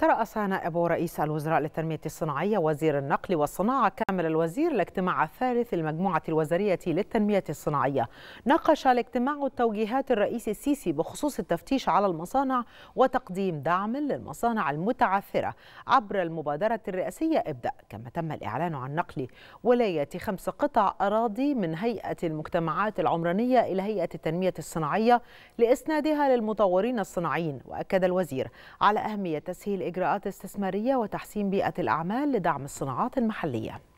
ترأس نائب رئيس الوزراء للتنمية الصناعية وزير النقل والصناعة كامل الوزير الاجتماع الثالث للمجموعة الوزارية للتنمية الصناعية ناقش الاجتماع التوجيهات الرئيس السيسي بخصوص التفتيش على المصانع وتقديم دعم للمصانع المتعثرة عبر المبادرة الرئاسية ابدأ كما تم الإعلان عن نقل ولاية خمس قطع أراضي من هيئة المجتمعات العمرانية إلى هيئة التنمية الصناعية لإسنادها للمطورين الصناعيين وأكد الوزير على أهمية تسهيل إجراءات استثمارية وتحسين بيئة الأعمال لدعم الصناعات المحلية